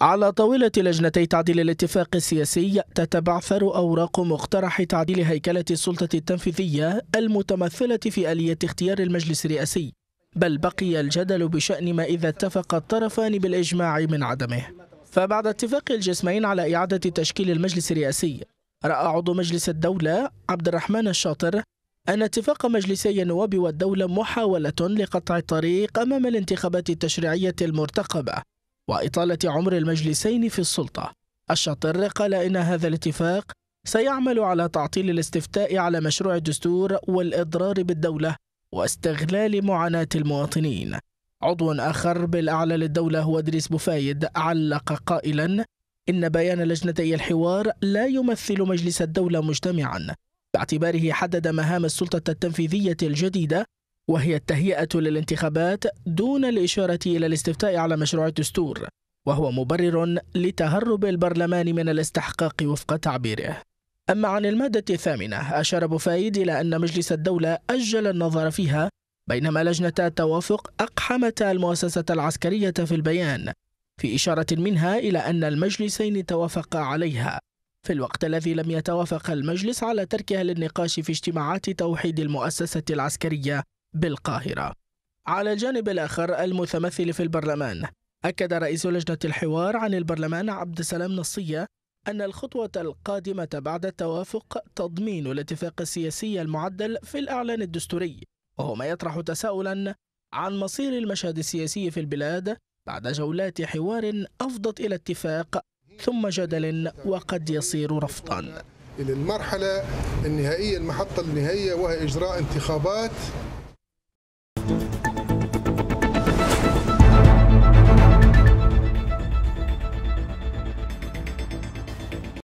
على طاولة لجنتي تعديل الاتفاق السياسي تتبعثر أوراق مقترح تعديل هيكلة السلطة التنفيذية المتمثلة في آلية اختيار المجلس الرئاسي بل بقي الجدل بشأن ما إذا اتفق الطرفان بالإجماع من عدمه فبعد اتفاق الجسمين على إعادة تشكيل المجلس الرئاسي رأى عضو مجلس الدولة عبد الرحمن الشاطر أن اتفاق مجلسي النواب والدولة محاولة لقطع الطريق أمام الانتخابات التشريعية المرتقبة وإطالة عمر المجلسين في السلطة الشاطر قال إن هذا الاتفاق سيعمل على تعطيل الاستفتاء على مشروع الدستور والإضرار بالدولة واستغلال معاناة المواطنين عضو آخر بالأعلى للدولة هو إدريس بوفايد علق قائلا إن بيان لجنتي الحوار لا يمثل مجلس الدولة مجتمعا باعتباره حدد مهام السلطة التنفيذية الجديدة وهي التهيئة للانتخابات دون الإشارة إلى الاستفتاء على مشروع الدستور وهو مبرر لتهرب البرلمان من الاستحقاق وفق تعبيره أما عن المادة الثامنة أشار بوفايد إلى أن مجلس الدولة أجل النظر فيها بينما لجنة التوافق أقحمت المؤسسة العسكرية في البيان في إشارة منها إلى أن المجلسين توافقا عليها في الوقت الذي لم يتوافق المجلس على تركها للنقاش في اجتماعات توحيد المؤسسة العسكرية بالقاهرة على الجانب الآخر المتمثل في البرلمان أكد رئيس لجنة الحوار عن البرلمان عبد السلام نصية أن الخطوة القادمة بعد التوافق تضمين الاتفاق السياسي المعدل في الإعلان الدستوري وهو ما يطرح تساؤلا عن مصير المشهد السياسي في البلاد بعد جولات حوار أفضت إلى اتفاق ثم جدل وقد يصير رفضا إلى المرحلة النهائية المحطة النهائية وهي إجراء انتخابات